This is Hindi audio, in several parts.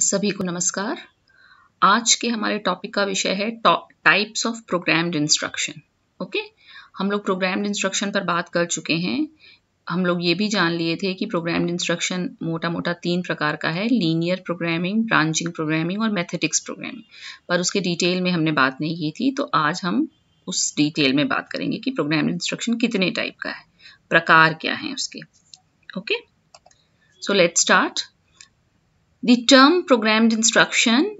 सभी को नमस्कार आज के हमारे टॉपिक का विषय है types of programmed instruction okay हम लोग प्रोग्राम्ड इंस्ट्रक्शन पर बात कर चुके हैं हम लोग ये भी जान लिए थे कि प्रोग्राम्ड इंस्ट्रक्शन मोटा मोटा तीन प्रकार का है लीनियर प्रोग्रामिंग ब्रांचिंग प्रोग्रामिंग और मैथेटिक्स प्रोग्रामिंग पर उसके डिटेल में हमने बात नहीं की थी तो आज हम उस डिटेल में बात करेंगे कि प्रोग्राम इंस्ट्रक्शन कितने टाइप का है प्रकार क्या है उसके okay so let start the term programmed instruction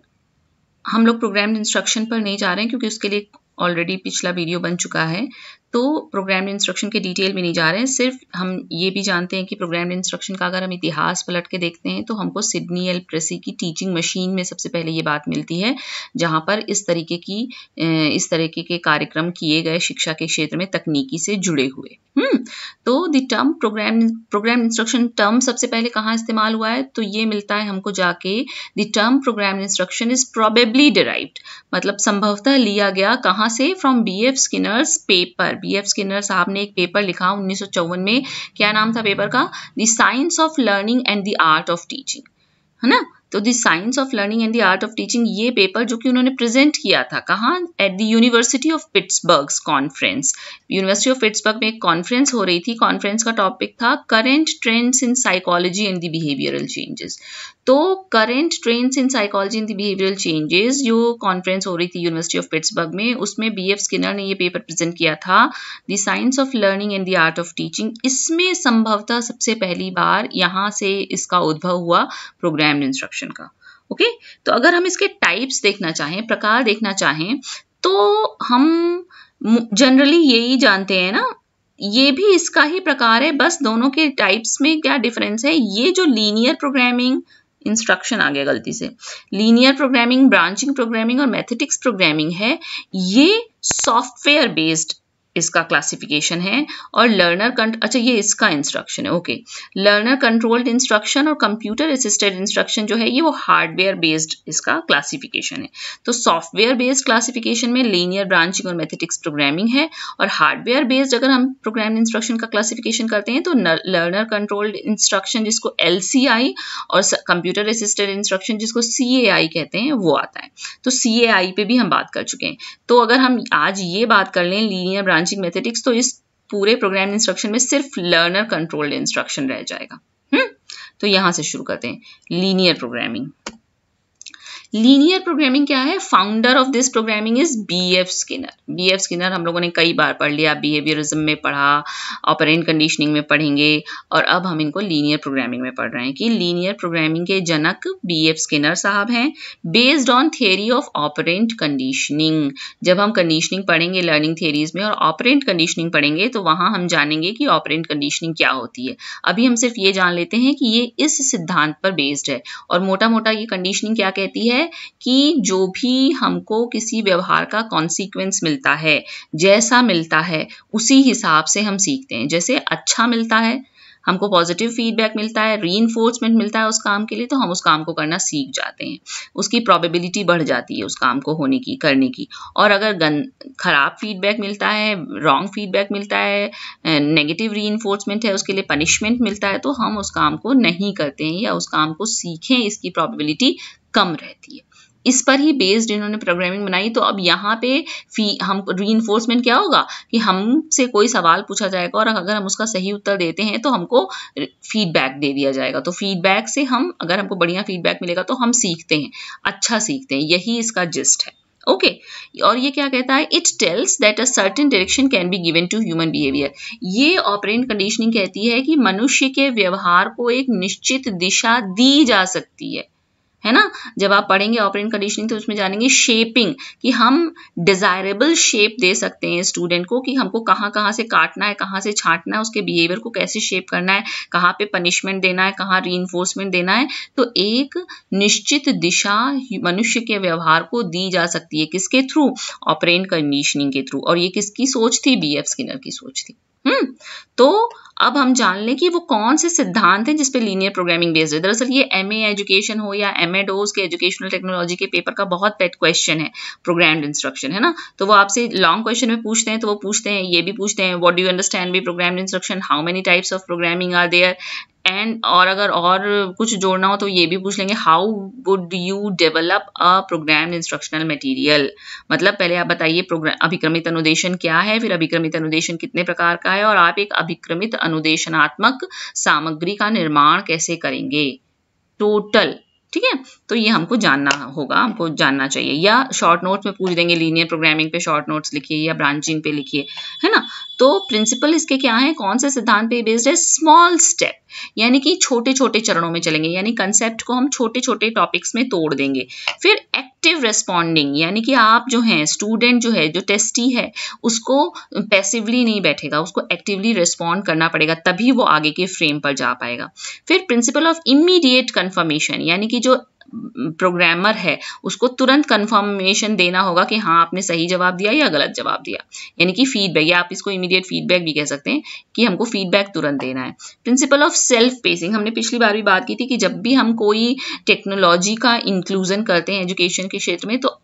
हम लोग प्रोग्राम्ड इंस्ट्रक्शन पर नहीं जा रहे हैं क्योंकि उसके लिए ऑलरेडी पिछला वीडियो बन चुका है तो प्रोग्राम इंस्ट्रक्शन के डिटेल में नहीं जा रहे हैं सिर्फ हम ये भी जानते हैं कि प्रोग्राम इंस्ट्रक्शन का अगर हम इतिहास पलट के देखते हैं तो हमको सिडनी एल प्रेसी की टीचिंग मशीन में सबसे पहले ये बात मिलती है जहाँ पर इस तरीके की इस तरीके के कार्यक्रम किए गए शिक्षा के क्षेत्र में तकनीकी से जुड़े हुए हम्म तो the term program program instruction term सबसे पहले कहाँ इस्तेमाल हुआ है तो ये मिलता है हमको जाके the term program instruction is probably derived मतलब संभवतः लिया गया कहाँ से from B F Skinner's paper B F Skinner साहब ने एक पेपर लिखा उन्नीस में क्या नाम था पेपर का the science of learning and the art of teaching है ना तो the science of learning and the art of teaching ये पेपर जो कि उन्होंने प्रेजेंट किया था कहाँ at the university of Pittsburgh's conference university of Pittsburgh में एक कॉन्फ्रेंस हो रही थी कॉन्फ्रेंस का टॉपिक था current trends in psychology and the behavioural changes तो current trends in psychology in the behavioural changes जो कॉन्फ्रेंस हो रही थी यूनिवर्सिटी ऑफ पिट्सबर्ग में उसमें बी एफ स्किनर ने ये पेपर प्रेजेंट किया था the science of learning and the art of teaching इसमें संभवतः सबसे पहली बार यहाँ से इसका उद्भव हुआ प्रोग्राम इंस्ट्रक्शन का ओके okay? तो अगर हम इसके टाइप्स देखना चाहें प्रकार देखना चाहें तो हम जनरली यही जानते हैं ना ये भी इसका ही प्रकार है बस दोनों के टाइप्स में क्या डिफरेंस है ये जो लीनियर प्रोग्रामिंग इंस्ट्रक्शन आ गया गलती से लीनियर प्रोग्रामिंग ब्रांचिंग प्रोग्रामिंग और मैथेटिक्स प्रोग्रामिंग है ये सॉफ्टवेयर बेस्ड इसका क्लासिफिकेशन है और लर्नर अच्छा ये इसका इंस्ट्रक्शन है ओके लर्नर कंट्रोल्ड इंस्ट्रक्शन और कंप्यूटर असिस्टेड इंस्ट्रक्शन जो है ये वो हार्डवेयर बेस्ड इसका क्लासिफिकेशन है तो सॉफ्टवेयर बेस्ड क्लासिफिकेशन में लीनियर ब्रांचिंग और मैथेटिक्स प्रोग्रामिंग है और हार्डवेयर बेस्ड अगर हम प्रोग्राम इंस्ट्रक्शन का क्लासिफिकेशन करते हैं तो लर्नर कंट्रोल्ड इंस्ट्रक्शन जिसको एल और कंप्यूटर असिस्टेड इंस्ट्रक्शन जिसको सी कहते हैं वो आता है तो सी पे भी हम बात कर चुके हैं तो अगर हम आज ये बात कर लें लीनियर ब्रांच ब्रांचिंग मैथेटिक्स तो इस पूरे प्रोग्राम इंस्ट्रक्शन में सिर्फ लर्नर कंट्रोल्ड इंस्ट्रक्शन रह जाएगा हुँ? हम्म, तो यहां से शुरू करते हैं लीनियर प्रोग्रामिंग लीनियर प्रोग्रामिंग क्या है founder of this programming is B F Skinner B F Skinner हम लोगों ने कई बार पढ़ लिया बिहेवियरिज्म में पढ़ा ऑपरेंट कंडीशनिंग में पढ़ेंगे और अब हम इनको लीनियर प्रोग्रामिंग में पढ़ रहे हैं कि लीनियर प्रोग्रामिंग के जनक बी एफ स्किनर साहब हैं based on theory of operant conditioning जब हम कंडीशनिंग पढ़ेंगे लर्निंग थियरीज में और ऑपरेंट कंडीशनिंग पढ़ेंगे तो वहाँ हम जानेंगे कि ऑपरेंट कंडीशनिंग क्या होती है अभी हम सिर्फ ये जान लेते हैं कि ये इस सिद्धांत पर बेस्ड है और मोटा मोटा ये कंडीशनिंग क्या कहती है है कि जो भी हमको किसी व्यवहार का कॉन्सिक्वेंस मिलता है जैसा मिलता है उसी हिसाब से हम सीखते हैं जैसे अच्छा मिलता है हमको पॉजिटिव फीडबैक मिलता है री मिलता है उस काम के लिए तो हम उस काम को करना सीख जाते हैं उसकी प्रोबेबिलिटी बढ़ जाती है उस काम को होने की करने की और अगर गन खराब फीडबैक मिलता है रॉन्ग फीडबैक मिलता है नेगेटिव री है उसके लिए पनिशमेंट मिलता है तो हम उस काम को नहीं करते हैं या उस काम को सीखें इसकी प्रॉबिलिटी कम रहती है इस पर ही बेस्ड इन्होंने प्रोग्रामिंग बनाई तो अब यहाँ पे फी हम री क्या होगा कि हमसे कोई सवाल पूछा जाएगा और अगर हम उसका सही उत्तर देते हैं तो हमको फीडबैक दे दिया जाएगा तो फीडबैक से हम अगर हमको बढ़िया फीडबैक मिलेगा तो हम सीखते हैं अच्छा सीखते हैं यही इसका जिस्ट है ओके okay. और ये क्या कहता है it tells that a certain direction can be given to human behaviour ये ऑपरेंट कंडीशनिंग कहती है कि मनुष्य के व्यवहार को एक निश्चित दिशा दी जा सकती है है ना जब आप पढ़ेंगे ऑपरेंट कंडीशनिंग तो उसमें जानेंगे शेपिंग कि हम डिजायरेबल शेप दे सकते हैं स्टूडेंट को कि हमको कहाँ कहाँ से काटना है कहाँ से छाटना है उसके बिहेवियर को कैसे शेप करना है कहाँ पे पनिशमेंट देना है कहाँ री देना है तो एक निश्चित दिशा मनुष्य के व्यवहार को दी जा सकती है किसके थ्रू ऑपरेंट कंडीशनिंग के थ्रू और ये किसकी सोच थी बी एफ स्किनर की सोच थी हम्म तो अब हम जान लें कि वो कौन से सिद्धांत हैं जिसपे लीनियर प्रोग्रामिंग बेस्ड है दरअसल ये एम एजुकेशन हो या एम डोज के एजुकेशनल टेक्नोलॉजी के पेपर का बहुत पेट क्वेश्चन है प्रोग्राम इंस्ट्रक्शन है ना तो वो आपसे लॉन्ग क्वेश्चन में पूछते हैं तो वो पूछते हैं ये भी पूछते हैं what do understand by program instruction how many types of programming are there and और अगर और कुछ जोड़ना हो तो ये भी पूछ लेंगे how would you develop a program instructional material मतलब पहले आप बताइए प्रोग्राम अभिक्रमित अनुदेशन क्या है फिर अभिक्रमित अनुदेशन कितने प्रकार का है और आप एक अभिक्रमित अनुदेशनात्मक सामग्री का निर्माण कैसे करेंगे टोटल ठीक है तो ये हमको जानना होगा हमको जानना चाहिए या शॉर्ट नोट्स में पूछ देंगे लीनियर प्रोग्रामिंग पे शॉर्ट नोट्स लिखिए या ब्रांचिंग पे लिखिए है ना तो प्रिंसिपल इसके क्या है कौन से सिद्धांत पे बेस्ड है स्मॉल स्टेप यानी कि छोटे छोटे चरणों में चलेंगे यानी कंसेप्ट को हम छोटे छोटे टॉपिक्स में तोड़ देंगे फिर एक्ट एक्टिव रेस्पॉन्डिंग यानी कि आप जो हैं स्टूडेंट जो है जो टेस्टी है उसको पैसिवली नहीं बैठेगा उसको एक्टिवली रिस्पॉन्ड करना पड़ेगा तभी वो आगे के फ्रेम पर जा पाएगा फिर प्रिंसिपल ऑफ इमीडिएट कन्फर्मेशन यानी कि जो प्रोग्रामर है उसको तुरंत कंफर्मेशन देना होगा कि हाँ आपने सही जवाब दिया या गलत जवाब दिया यानी कि फीडबैक या आप इसको इमीडिएट फीडबैक भी कह सकते हैं कि हमको फीडबैक तुरंत देना है प्रिंसिपल ऑफ सेल्फ पेसिंग हमने पिछली बार भी बात की थी कि जब भी हम कोई टेक्नोलॉजी का इंक्लूजन करते हैं एजुकेशन के क्षेत्र में तो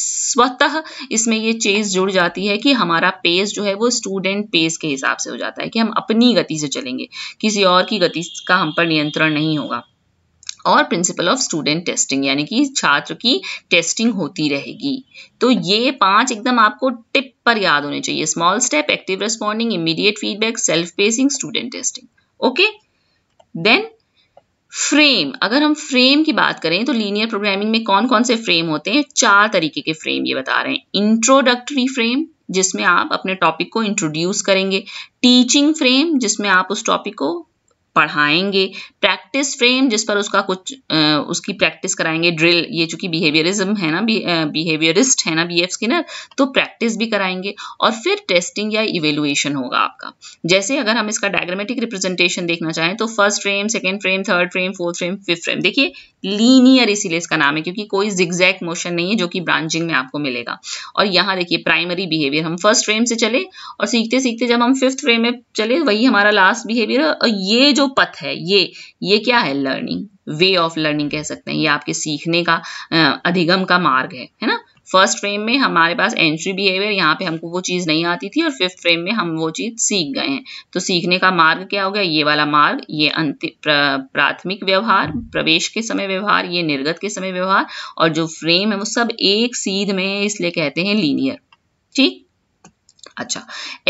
स्वतः इसमें ये चीज जुड़ जाती है कि हमारा पेस जो है वो स्टूडेंट पेस के हिसाब से हो जाता है कि हम अपनी गति से चलेंगे किसी और की गति का हम पर नियंत्रण नहीं होगा और प्रिंसिपल ऑफ स्टूडेंट टेस्टिंग यानी कि छात्र की टेस्टिंग होती रहेगी तो ये पांच एकदम आपको टिप पर याद होने चाहिए small step active responding immediate feedback self pacing student testing okay then frame अगर हम फ्रेम की बात करें तो लीनियर प्रोग्रामिंग में कौन कौन से फ्रेम होते हैं चार तरीके के फ्रेम ये बता रहे हैं इंट्रोडक्टरी फ्रेम जिसमें आप अपने टॉपिक को इंट्रोड्यूस करेंगे टीचिंग फ्रेम जिसमें आप उस टॉपिक को पढ़ाएंगे प्रैक्टिस फ्रेम जिस पर उसका कुछ आ, उसकी प्रैक्टिस कराएंगे ड्रिल ये चूंकि बिहेवियरिज्म है ना बिहेवियरिस्ट है ना बी एफ स्किनर तो प्रैक्टिस भी कराएंगे और फिर टेस्टिंग या इवेलुएशन होगा आपका जैसे अगर हम इसका डायग्रामेटिक रिप्रेजेंटेशन देखना चाहें तो first frame second frame third frame fourth frame fifth frame देखिए लीनियर इसीलिए इसका नाम है क्योंकि कोई जिग्जैक्ट मोशन नहीं है जो कि ब्रांचिंग में आपको मिलेगा और यहाँ देखिए प्राइमरी बिहेवियर हम फर्स्ट फ्रेम से चले और सीखते सीखते जब हम फिफ्थ फ्रेम में चले वही हमारा लास्ट बिहेवियर और ये जो पथ है ये ये क्या है लर्निंग वे ऑफ लर्निंग कह सकते हैं ये आपके सीखने का अधिगम का मार्ग है है ना फर्स्ट फ्रेम में हमारे पास एंट्री बिहेवियर यहाँ पे हमको वो चीज़ नहीं आती थी और फिफ्थ फ्रेम में हम वो चीज़ सीख गए हैं तो सीखने का मार्ग क्या हो गया ये वाला मार्ग ये अंतिम प्राथमिक व्यवहार प्रवेश के समय व्यवहार ये निर्गत के समय व्यवहार और जो फ्रेम है वो सब एक सीध में इसलिए कहते हैं लीनियर ठीक अच्छा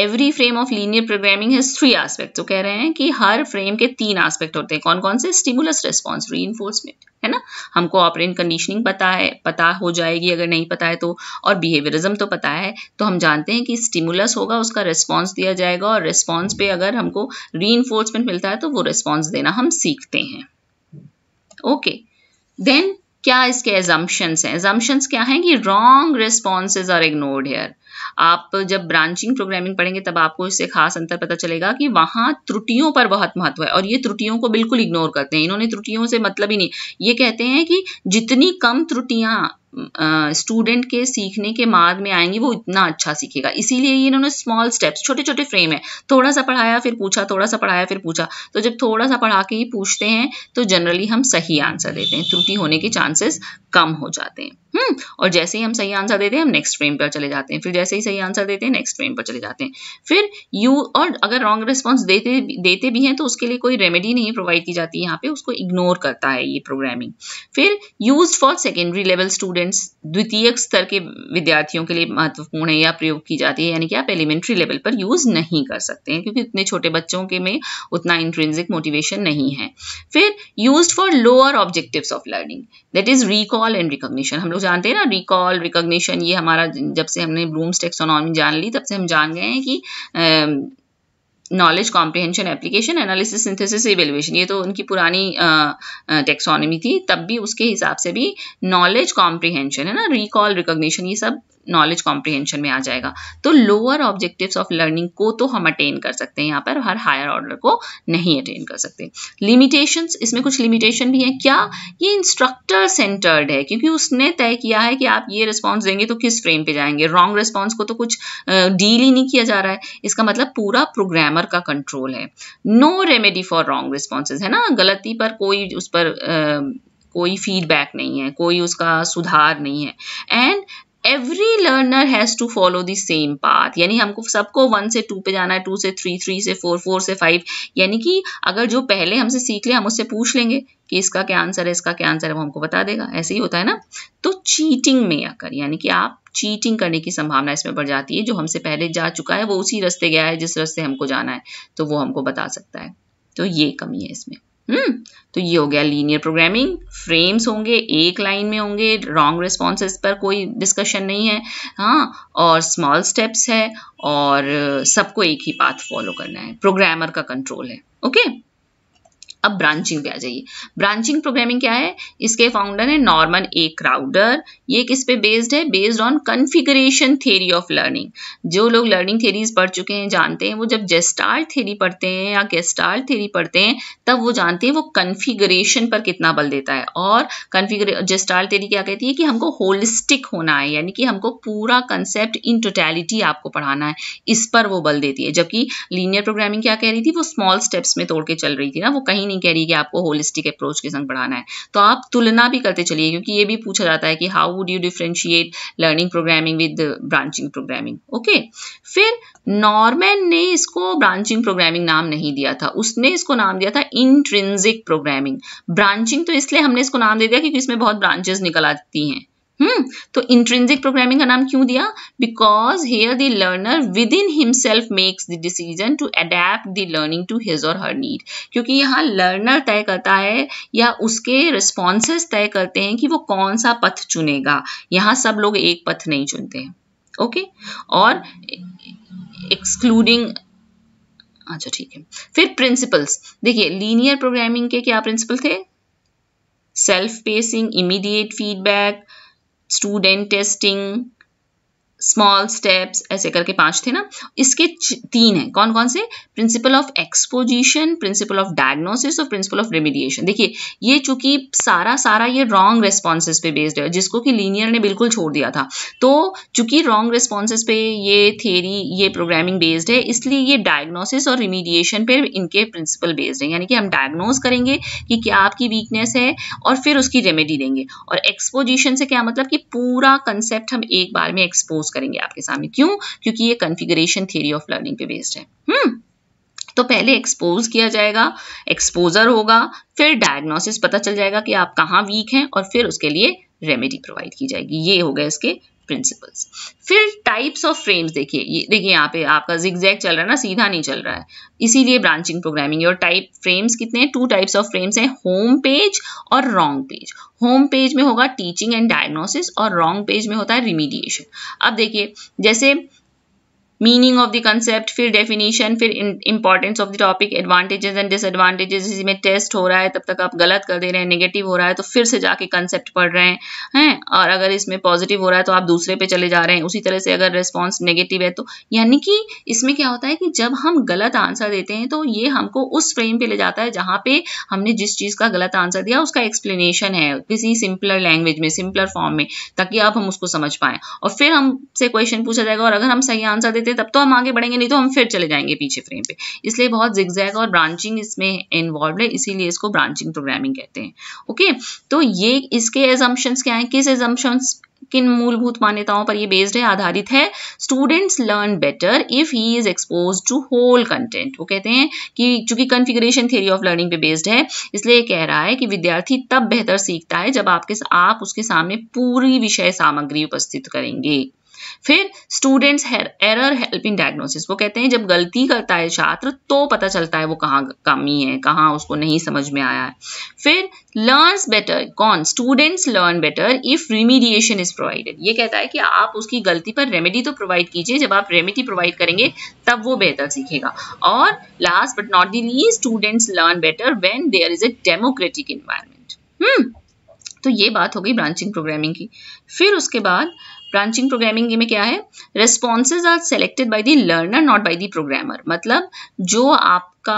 every frame of linear programming has three aspect तो कह रहे हैं कि हर फ्रेम के तीन एस्पेक्ट होते हैं कौन कौन से स्टिमुलस रेस्पॉन्स री है ना हमको ऑपरेंट कंडीशनिंग पता है पता हो जाएगी अगर नहीं पता है तो और बिहेवियरिज्म तो पता है तो हम जानते हैं कि स्टिमुलस होगा उसका रिस्पॉन्स दिया जाएगा और रिस्पॉन्स पे अगर हमको री मिलता है तो वो रिस्पॉन्स देना हम सीखते हैं ओके देन क्या इसके एजम्पन्स हैं एजम्पन्स क्या हैं कि wrong responses are ignored here आप जब ब्रांचिंग प्रोग्रामिंग पढ़ेंगे तब आपको इससे खास अंतर पता चलेगा कि वहां त्रुटियों पर बहुत महत्व है और ये त्रुटियों को बिल्कुल इग्नोर करते हैं इन्होंने त्रुटियों से मतलब ही नहीं ये कहते हैं कि जितनी कम त्रुटियां स्टूडेंट के सीखने के मार्ग में आएंगी वो इतना अच्छा सीखेगा इसीलिए ये इन्होंने स्मॉल स्टेप्स छोटे छोटे फ्रेम है थोड़ा सा पढ़ाया फिर पूछा थोड़ा सा पढ़ाया फिर पूछा तो जब थोड़ा सा पढ़ा के ही पूछते हैं तो जनरली हम सही आंसर देते हैं त्रुटि होने के चांसेस कम हो जाते हैं हम्म और जैसे ही हम सही आंसर देते हैं हम नेक्स्ट फ्रेम पर चले जाते हैं फिर जैसे ही सही आंसर देते हैं नेक्स्ट फ्रेम पर चले जाते हैं फिर यू और अगर रॉन्ग रिस्पॉन्स देते देते भी हैं तो उसके लिए कोई रेमेडी नहीं प्रोवाइड की जाती है यहाँ पे उसको इग्नोर करता है ये प्रोग्रामिंग फिर use for secondary level student students द्वितीय स्तर के विद्यार्थियों के लिए महत्वपूर्ण है या प्रयोग की जाती है यानी कि आप एलिमेंट्री लेवल पर यूज़ नहीं कर सकते हैं क्योंकि इतने छोटे बच्चों के में उतना इंट्रेंसिक मोटिवेशन नहीं है फिर use for lower objective of learning that is recall and recognition हम लोग जानते हैं ना रिकॉल रिकोगशन ये हमारा जब से हमने ब्रूम्स टेक्सोनॉमी जान ली तब से हम जान गए हैं कि knowledge comprehension application analysis synthesis evaluation ये तो उनकी पुरानी टेक्सोनॉमी थी तब भी उसके हिसाब से भी नॉलेज कॉम्प्रिहेंशन है ना रिकॉल रिकॉग्निशन ये सब नॉलेज कॉम्प्रिहेंशन में आ जाएगा तो लोअर ऑब्जेक्टिव्स ऑफ लर्निंग को तो हम अटेन कर सकते हैं यहाँ पर हर हायर ऑर्डर को नहीं अटेन कर सकते लिमिटेशन इसमें कुछ लिमिटेशन भी हैं क्या ये इंस्ट्रक्टर सेंटर्ड है क्योंकि उसने तय किया है कि आप ये रिस्पॉन्स देंगे तो किस फ्रेम पे जाएंगे रॉन्ग रिस्पॉन्स को तो कुछ डील ही नहीं किया जा रहा है इसका मतलब पूरा प्रोग्रामर का कंट्रोल है no remedy for wrong responses है ना गलती पर कोई उस पर आ, कोई फीडबैक नहीं है कोई उसका सुधार नहीं है and every learner has to follow the same path यानी हमको सबको वन से टू पे जाना है टू से थ्री थ्री से फोर फोर से फाइव यानी कि अगर जो पहले हमसे सीख ले हम उससे पूछ लेंगे कि इसका क्या आंसर है इसका क्या आंसर है वो हमको बता देगा ऐसे ही होता है ना तो चीटिंग में आकर यानी कि आप चीटिंग करने की संभावना इसमें बढ़ जाती है जो हमसे पहले जा चुका है वो उसी रास्ते गया है जिस रास्ते हमको जाना है तो वो हमको बता सकता है तो ये कमी है इसमें हम्म तो ये हो गया लीनियर प्रोग्रामिंग फ्रेम्स होंगे एक लाइन में होंगे रॉन्ग रिस्पॉन्सेज पर कोई डिस्कशन नहीं है हाँ और स्मॉल स्टेप्स है और uh, सबको एक ही पाथ फॉलो करना है प्रोग्रामर का कंट्रोल है ओके okay? अब ब्रांचिंग पे आ जाइए ब्रांचिंग प्रोग्रामिंग क्या है इसके फाउंडर है नॉर्मन ए क्राउडर ये किस पे बेस्ड है based on configuration theory of learning जो लोग लर्निंग थेरीज पढ़ चुके हैं जानते हैं वो जब जेस्टार थेरी पढ़ते हैं या गेस्टार थेरी पढ़ते हैं तब वो जानते हैं वो कन्फिगरेशन पर कितना बल देता है और कन्फिगरे जेस्टार थेरी क्या कहती है कि हमको होलिस्टिक होना है यानी कि हमको पूरा कंसेप्ट इन टोटैलिटी आपको पढ़ाना है इस पर वो बल देती है जबकि लीनियर प्रोग्रामिंग क्या कह रही थी वो स्मॉल स्टेप्स में तोड़ के चल रही थी ना वो कहीं नहीं कह रही कि आपको होलिस्टिक अप्रोच के संग बढ़ाना है तो आप तुलना भी करते चलिए क्योंकि ये भी पूछा जाता है कि how would you differentiate learning programming with branching programming okay फिर नॉर्मैन ने इसको ब्रांचिंग प्रोग्रामिंग नाम नहीं दिया था उसने इसको नाम दिया था इंट्रेंसिक प्रोग्रामिंग ब्रांचिंग तो इसलिए हमने इसको नाम दे दिया क्योंकि इसमें बहुत ब्रांचेस निकल आती हैं हम्म तो इंट्रेंसिक प्रोग्रामिंग का नाम क्यों दिया because here the learner within himself makes the decision to adapt learning to his और हर नीड क्योंकि यहाँ लर्नर तय करता है या उसके रिस्पॉन्सेज तय करते हैं कि वो कौन सा पथ चुनेगा यहाँ सब लोग एक पथ नहीं चुनते हैं ओके okay? और एक्सक्लूडिंग अच्छा ठीक है फिर प्रिंसिपल्स देखिए लीनियर प्रोग्रामिंग के क्या प्रिंसिपल थे self pacing immediate feedback student testing small steps ऐसे करके पांच थे ना इसके तीन हैं कौन कौन से principle of exposition principle of diagnosis और प्रिंसिपल ऑफ रेमिडिएशन देखिए ये चूंकि सारा सारा ये रॉन्ग रेस्पॉन्सेज पे बेस्ड है जिसको कि लीनियर ने बिल्कुल छोड़ दिया था तो चूंकि रॉन्ग रेस्पॉन्सेज पे ये थेरी ये प्रोग्रामिंग बेस्ड है इसलिए ये डायग्नोसिस और रिमीडिएशन पे इनके प्रिंसिपल बेस्ड है यानी कि हम डायग्नोज करेंगे कि क्या आपकी वीकनेस है और फिर उसकी रेमेडी देंगे और एक्सपोजिशन से क्या मतलब कि पूरा कंसेप्ट हम एक बार में एक्सपोज एक्सपोज करेंगे आपके सामने क्यों क्योंकि ये कन्फिगरेशन थियरी ऑफ लर्निंग पे बेस्ड है हम्म तो पहले एक्सपोज किया जाएगा एक्सपोजर होगा फिर डायग्नोसिस पता चल जाएगा कि आप कहाँ वीक हैं और फिर उसके लिए रेमेडी प्रोवाइड की जाएगी ये हो गया इसके प्रिंसिपल्स फिर टाइप्स ऑफ फ्रेम्स देखिए ये देखिए यहाँ पे आपका जिक्जैक चल रहा है ना सीधा नहीं चल रहा है इसीलिए ब्रांचिंग प्रोग्रामिंग और टाइप फ्रेम्स कितने टू टाइप्स ऑफ फ्रेम्स हैं होम पेज और रॉन्ग पेज होम पेज में होगा टीचिंग एंड डायग्नोसिस और रॉन्ग पेज में होता है रिमीडिएशन अब देखिए जैसे मीनिंग ऑफ द कंसेप्ट फिर डेफिनेशन फिर importance of the topic advantages and disadvantages इसमें टेस्ट हो रहा है तब तक आप गलत कर दे रहे हैं नेगेटिव हो रहा है तो फिर से जाके कंसेप्ट पढ़ रहे हैं हैं और अगर इसमें पॉजिटिव हो रहा है तो आप दूसरे पे चले जा रहे हैं उसी तरह से अगर रिस्पॉन्स नेगेटिव है तो यानी कि इसमें क्या होता है कि जब हम गलत आंसर देते हैं तो ये हमको उस फ्रेम पर ले जाता है जहाँ पे हमने जिस चीज़ का गलत आंसर दिया उसका एक्सप्लेनेशन है किसी सिंपलर लैंग्वेज में सिंपलर फॉर्म में ताकि आप हम उसको समझ पाएँ और फिर हमसे क्वेश्चन पूछा जाएगा और अगर हम सही आंसर देते देते तब तो हम आगे बढ़ेंगे नहीं तो हम फिर चले जाएंगे पीछे फ्रेम पे इसलिए बहुत जिक्जैग और ब्रांचिंग इसमें इन्वॉल्व है इसीलिए इसको ब्रांचिंग प्रोग्रामिंग कहते हैं ओके तो ये इसके एजम्पन्स क्या हैं किस एजम्पन्स किन मूलभूत मान्यताओं पर ये बेस्ड है आधारित है students learn better if he is expose to whole content वो कहते हैं कि चूंकि कन्फिग्रेशन थियरी ऑफ लर्निंग पे बेस्ड है इसलिए कह रहा है कि विद्यार्थी तब बेहतर सीखता है जब आपके आप उसके सामने पूरी विषय सामग्री उपस्थित करेंगे फिर students error help in diagnosis वो कहते हैं जब गलती करता है छात्र तो पता चलता है वो कहाँ कमी है कहाँ उसको नहीं समझ में आया है फिर लर्न बेटर कौन students learn better if remediation is provided ये कहता है कि आप उसकी गलती पर रेमेडी तो प्रोवाइड कीजिए जब आप रेमेडी प्रोवाइड करेंगे तब वो बेहतर सीखेगा और last but not the least students learn better when there is a democratic environment hmm तो ये बात हो गई ब्रांचिंग प्रोग्रामिंग की फिर उसके बाद ब्रांचिंग प्रोग्रामिंग में क्या है responses are selected by the learner not by the programmer मतलब जो आपका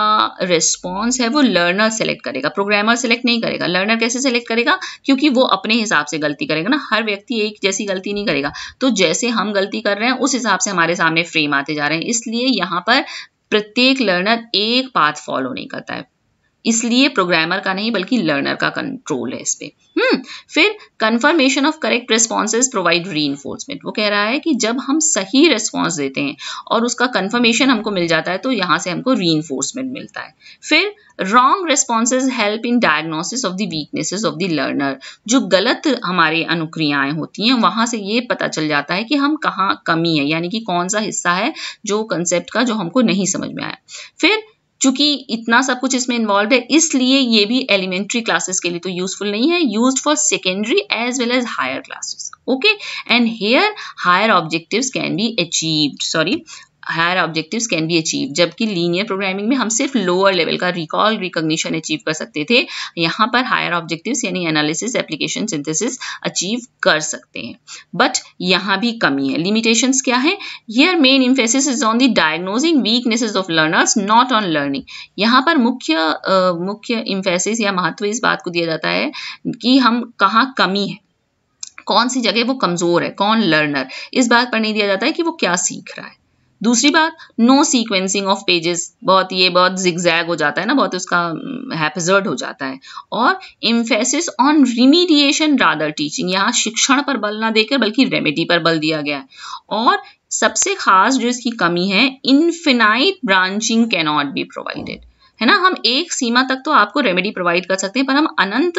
रिस्पॉन्स है वो लर्नर सेलेक्ट करेगा प्रोग्रामर सेलेक्ट नहीं करेगा लर्नर कैसे सेलेक्ट करेगा क्योंकि वो अपने हिसाब से गलती करेगा ना हर व्यक्ति एक जैसी गलती नहीं करेगा तो जैसे हम गलती कर रहे हैं उस हिसाब से हमारे सामने फ्रेम आते जा रहे हैं इसलिए यहाँ पर प्रत्येक लर्नर एक पाथ फॉलो नहीं करता है इसलिए प्रोग्रामर का नहीं बल्कि लर्नर का कंट्रोल है इस पर हम्म फिर confirmation of correct responses provide री वो कह रहा है कि जब हम सही रिस्पॉन्स देते हैं और उसका कंफर्मेशन हमको मिल जाता है तो यहाँ से हमको री मिलता है फिर wrong responses help in diagnosis of the weaknesses of the learner जो गलत हमारे अनुक्रियाएं होती हैं वहाँ से ये पता चल जाता है कि हम कहाँ कमी है यानी कि कौन सा हिस्सा है जो कंसेप्ट का जो हमको नहीं समझ में आया फिर चूंकि इतना सब कुछ इसमें इन्वॉल्व है इसलिए ये भी एलिमेंट्री क्लासेस के लिए तो यूजफुल नहीं है use for secondary as well as higher classes okay and here higher objective can be achieve sorry higher objectives can be achieve जबकि लीनियर प्रोग्रामिंग में हम सिर्फ लोअर लेवल का रिकॉल रिकॉग्निशन अचीव कर सकते थे यहाँ पर हायर ऑब्जेक्टिव्स यानी एनालिसिस एप्लीकेशन सिंथेसिस अचीव कर सकते हैं बट यहाँ भी कमी है लिमिटेशन क्या है here main emphasis is on the diagnosing weaknesses of learners not on learning यहाँ पर मुख्य uh, मुख्य इम्फेसिस या महत्व इस बात को दिया जाता है कि हम कहाँ कमी है कौन सी जगह वो कमज़ोर है कौन लर्नर इस बात पर नहीं दिया जाता है कि वो क्या सीख रहा है दूसरी बात नो सीक्वेंसिंग ऑफ पेजेस बहुत ये बहुत जिग्जैग हो जाता है ना बहुत उसका हैपजर्ड हम्म, हो जाता है और emphasis on remediation rather teaching यहाँ शिक्षण पर बल ना देकर बल्कि रेमेडी पर बल दिया गया है और सबसे खास जो इसकी कमी है infinite branching cannot be provided है ना हम एक सीमा तक तो आपको रेमेडी प्रोवाइड कर सकते हैं पर हम अनंत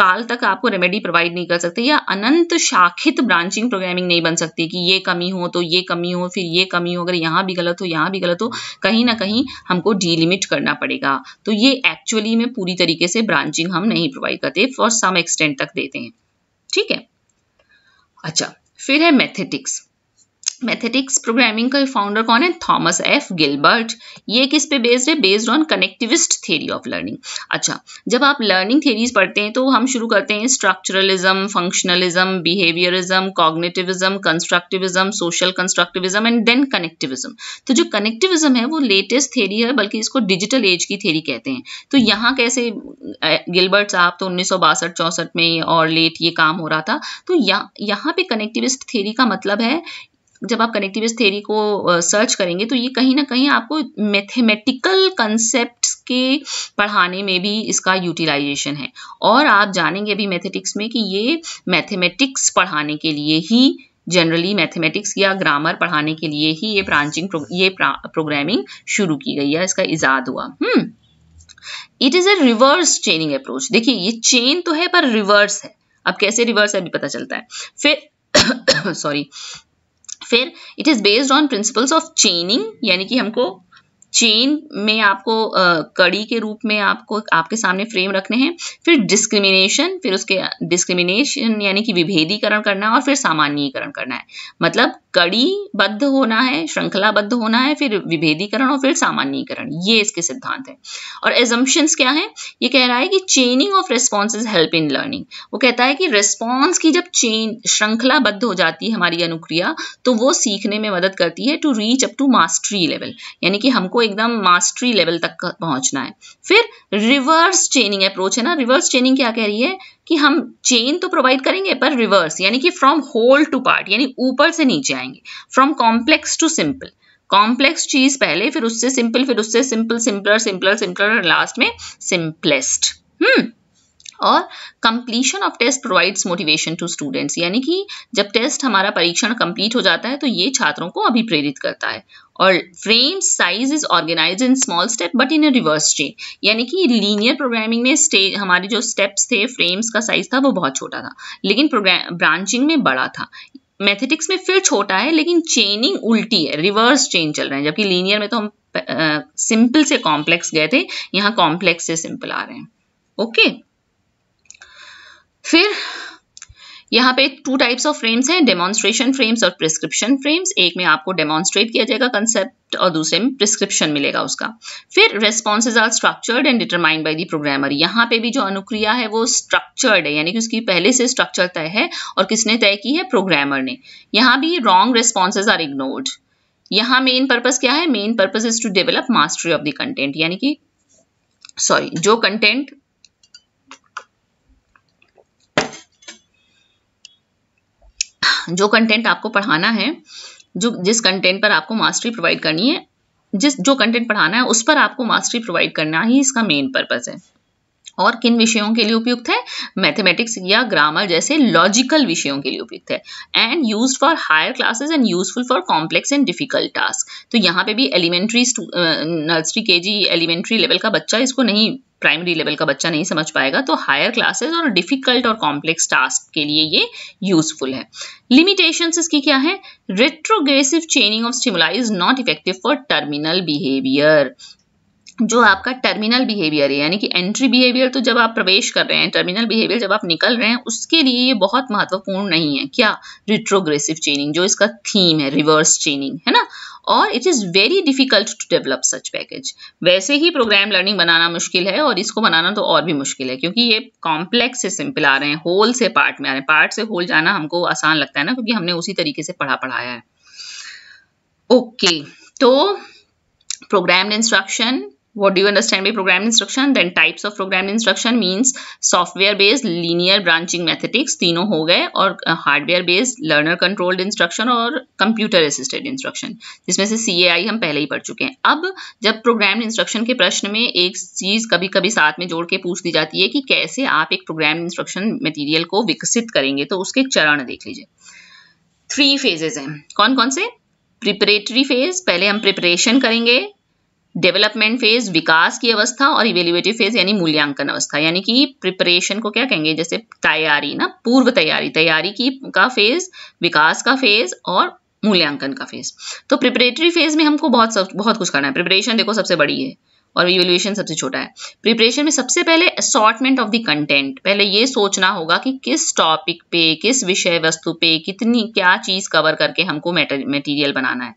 काल तक आपको रेमेडी प्रोवाइड नहीं कर सकते या अनंत शाखित ब्रांचिंग प्रोग्रामिंग नहीं बन सकती कि ये कमी हो तो ये कमी हो फिर ये कमी हो अगर यहाँ भी गलत हो यहाँ भी गलत हो कहीं ना कहीं हमको डीलिमिट करना पड़ेगा तो ये एक्चुअली में पूरी तरीके से ब्रांचिंग हम नहीं प्रोवाइड करते फॉर सम एक्सटेंट तक देते हैं ठीक है अच्छा फिर है मैथेटिक्स मैथेटिक्स प्रोग्रामिंग का फाउंडर कौन है थॉमस एफ गिलबर्ट ये किस पे बेस्ड है based on connectivist theory of learning अच्छा जब आप लर्निंग थ्योरीज पढ़ते हैं तो हम शुरू करते हैं structuralism functionalism behaviourism cognitivism constructivism social constructivism and then connectivism तो जो कनेक्टिविज्म है वो लेटेस्ट थेरी है बल्कि इसको डिजिटल एज की थेरी कहते हैं तो यहाँ कैसे गिलबर्ट साहब तो उन्नीस सौ में और लेट ये काम हो रहा था तो यहाँ यहाँ पे कनेक्टिविस्ट थेरी का मतलब है जब आप कनेक्टिविस्ट थेरी को सर्च करेंगे तो ये कहीं ना कहीं आपको मैथमेटिकल कंसेप्ट के पढ़ाने में भी इसका यूटिलाइजेशन है और आप जानेंगे अभी मैथेटिक्स में कि ये मैथमेटिक्स पढ़ाने के लिए ही जनरली मैथमेटिक्स या ग्रामर पढ़ाने के लिए ही ये ब्रांचिंग ये प्रोग्रामिंग शुरू की गई है इसका इजाद हुआ hmm it is a reverse chaining approach देखिए ये चेन तो है पर रिवर्स है अब कैसे रिवर्स है अभी पता चलता है फिर सॉरी फिर it is based on principles of chaining यानी कि हमको चेन में आपको कड़ी के रूप में आपको आपके सामने फ्रेम रखने हैं फिर डिस्क्रिमिनेशन फिर उसके डिस्क्रिमिनेशन यानी कि विभेदीकरण करना है और फिर सामान्यीकरण करना है मतलब कड़ी बद्ध होना है श्रृंखलाबद्ध होना है फिर विभेदीकरण और फिर सामान्यीकरण ये इसके सिद्धांत है और एजम्पन्स क्या है ये कह रहा है कि chaining of response help in learning वो कहता है कि रिस्पॉन्स की जब चेन श्रृंखलाबद्ध हो जाती है हमारी अनुक्रिया तो वो सीखने में मदद करती है to reach up to mastery level यानी कि हमको एकदम मास्टरी लेवल तक पहुंचना है फिर रिवर्स चेनिंग अप्रोच है ना रिवर्स चेनिंग क्या कह रही है कि हम चेन तो प्रोवाइड करेंगे पर रिवर्स यानी कि फ्रॉम होल टू पार्ट यानी ऊपर से नीचे आएंगे from complex to simple complex चीज पहले फिर उससे सिंपल फिर उससे simple simpler simpler simpler last में सिंपलेस्ट हम्म और completion of test provides motivation to students यानी कि जब टेस्ट हमारा परीक्षण कंप्लीट हो जाता है तो ये छात्रों को अभिप्रेरित करता है और frame size is organise in small step but in reverse chain यानी कि लीनियर प्रोग्रामिंग में स्टे हमारे जो स्टेप्स थे फ्रेम्स का साइज था वो बहुत छोटा था लेकिन ब्रांचिंग में बड़ा था मैथेटिक्स में फिर छोटा है लेकिन चेनिंग उल्टी है रिवर्स चेन चल रहे हैं जबकि लीनियर में तो हम सिंपल से कॉम्प्लेक्स गए थे यहाँ कॉम्प्लेक्स से सिंपल आ रहे हैं ओके okay? फिर यहाँ पे टू टाइप्स ऑफ फ्रेम्स हैं डेमोन्स्ट्रेशन फ्रेम्स और प्रिस्क्रिप्शन फ्रेम्स एक में आपको डेमोन्स्ट्रेट किया जाएगा कंसेप्ट और दूसरे में प्रिस्क्रिप्शन मिलेगा उसका फिर responses are structured and determined by the programmer यहाँ पे भी जो अनुक्रिया है वो स्ट्रक्चर्ड है यानी कि उसकी पहले से स्ट्रक्चर तय है और किसने तय की है प्रोग्रामर ने यहाँ भी रॉन्ग रेस्पॉन्सेज आर इग्नोर्ड यहाँ मेन पर्पज क्या है main purpose is to develop mastery of the content यानी कि सॉरी जो कंटेंट जो कंटेंट आपको पढ़ाना है जो जिस कंटेंट पर आपको मास्टरी प्रोवाइड करनी है जिस जो कंटेंट पढ़ाना है उस पर आपको मास्टरी प्रोवाइड करना ही इसका मेन पर्पज़ है और किन विषयों के लिए उपयुक्त है मैथमेटिक्स या ग्रामर जैसे लॉजिकल विषयों के लिए उपयुक्त है and use for higher classes and useful for complex and difficult task तो यहाँ पे भी एलिमेंट्री नर्सरी के जी एलिमेंट्री लेवल का बच्चा इसको नहीं प्राइमरी लेवल का बच्चा नहीं समझ पाएगा तो हायर क्लासेस और डिफिकल्ट और कॉम्प्लेक्स टास्क के लिए ये यूजफुल है लिमिटेशंस इसकी क्या है retrogressive chaining of stimuli is not effective for terminal behaviour जो आपका टर्मिनल बिहेवियर है यानी कि एंट्री बिहेवियर तो जब आप प्रवेश कर रहे हैं टर्मिनल बिहेवियर जब आप निकल रहे हैं उसके लिए ये बहुत महत्वपूर्ण नहीं है क्या रिट्रोग्रेसिव चेनिंग जो इसका थीम है रिवर्स चेनिंग है ना और it is very difficult to develop such package वैसे ही प्रोग्राम लर्निंग बनाना मुश्किल है और इसको बनाना तो और भी मुश्किल है क्योंकि ये कॉम्प्लेक्स से सिंपल आ रहे हैं होल से पार्ट में आ रहे हैं पार्ट से होल जाना हमको आसान लगता है ना क्योंकि हमने उसी तरीके से पढ़ा पढ़ाया है ओके okay, तो program instruction what do you understand by program instruction then types of program instruction means software based linear branching methods तीनों हो गए और hardware based learner controlled instruction और कंप्यूटर असिस्टेड इंस्ट्रक्शन जिसमें से सी हम पहले ही पढ़ चुके हैं अब जब प्रोग्राम इंस्ट्रक्शन के प्रश्न में एक चीज कभी कभी साथ में जोड़ के पूछ दी जाती है कि कैसे आप एक प्रोग्राम इंस्ट्रक्शन मटीरियल को विकसित करेंगे तो उसके चरण देख लीजिए थ्री फेजेज हैं कौन कौन से प्रिपरेटरी फेज पहले हम प्रिपरेशन करेंगे डेवलपमेंट फेज विकास की अवस्था और इवेल्युएटिव फेज यानी मूल्यांकन अवस्था यानी कि प्रिपरेशन को क्या कहेंगे जैसे तैयारी ना पूर्व तैयारी तैयारी की का फेज विकास का फेज और मूल्यांकन का फेज तो प्रिपरेटरी फेज में हमको बहुत सब बहुत कुछ करना है प्रिपरेशन देखो सबसे बड़ी है और इवेल्यूएशन सबसे छोटा है प्रिपरेशन में सबसे पहले असॉटमेंट ऑफ द कंटेंट पहले ये सोचना होगा कि किस टॉपिक पे किस विषय वस्तु पे कितनी क्या चीज़ कवर करके हमको मटेरियल बनाना है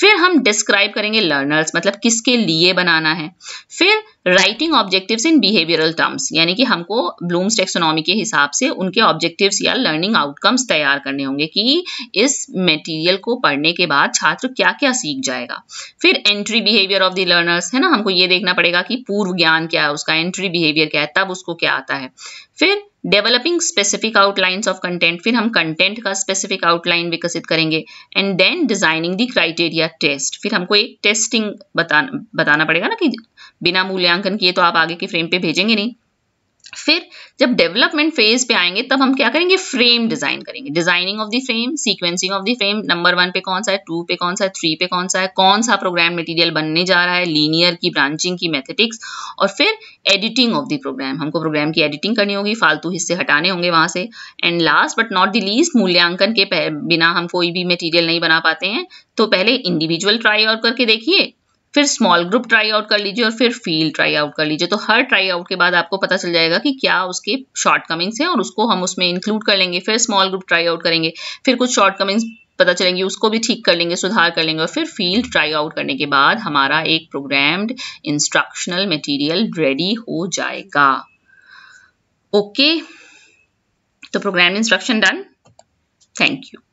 फिर हम डिस्क्राइब करेंगे लर्नर्स मतलब किसके लिए बनाना है फिर writing objective in behavioural terms यानी कि हमको ब्लूम्स टेक्सोनॉमी के हिसाब से उनके ऑब्जेक्टिव या लर्निंग आउटकम्स तैयार करने होंगे कि इस मेटीरियल को पढ़ने के बाद छात्र क्या क्या सीख जाएगा फिर entry behaviour of the learners है ना हमको ये देखना पड़ेगा कि पूर्व ज्ञान क्या है उसका एंट्री बिहेवियर क्या है तब उसको क्या आता है फिर developing specific outlines of content फिर हम कंटेंट का स्पेसिफिक आउटलाइन विकसित करेंगे and then designing the criteria test फिर हमको एक टेस्टिंग बताना बताना पड़ेगा ना कि बिना मूल्यांकन किए तो आप आगे के फ्रेम पे भेजेंगे नहीं फिर जब डेवलपमेंट फेज पे आएंगे तब हम क्या करेंगे फ्रेम डिजाइन करेंगे designing of the frame sequencing of the frame number one पे कौन सा है टू पे कौन सा है थ्री पे कौन सा है कौन सा प्रोग्राम मटेरियल बनने जा रहा है लीनियर की ब्रांचिंग की मैथेटिक्स और फिर एडिटिंग ऑफ द प्रोग्राम हमको प्रोग्राम की एडिटिंग करनी होगी फालतू हिस्से हटाने होंगे वहां से and last but not the least मूल्यांकन के बिना हम कोई भी मटीरियल नहीं बना पाते हैं तो पहले इंडिविजुअल ट्राई और करके देखिए फिर स्मॉल ग्रुप ट्राई आउट कर लीजिए और फिर फील्ड ट्राई आउट कर लीजिए तो हर ट्राई आउट के बाद आपको पता चल जाएगा कि क्या उसके शॉर्ट कमिंग्स हैं और उसको हम उसमें इंक्लूड कर लेंगे फिर स्मॉल ग्रुप ट्राई आउट करेंगे फिर कुछ शॉर्ट कमिंग्स पता चलेंगे उसको भी ठीक कर लेंगे सुधार कर लेंगे और फिर फील्ड ट्राई आउट करने के बाद हमारा एक प्रोग्राम्ड इंस्ट्रक्शनल मटेरियल रेडी हो जाएगा ओके तो program instruction done thank you